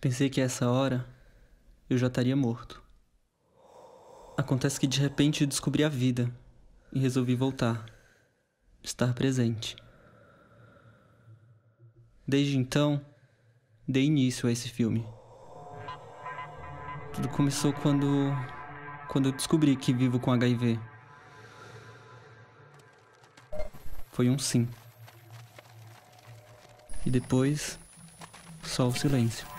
Pensei que a essa hora eu já estaria morto. Acontece que de repente descobri a vida e resolvi voltar, estar presente. Desde então, dei início a esse filme. Tudo começou quando quando eu descobri que vivo com HIV. Foi um sim. E depois, só o silêncio.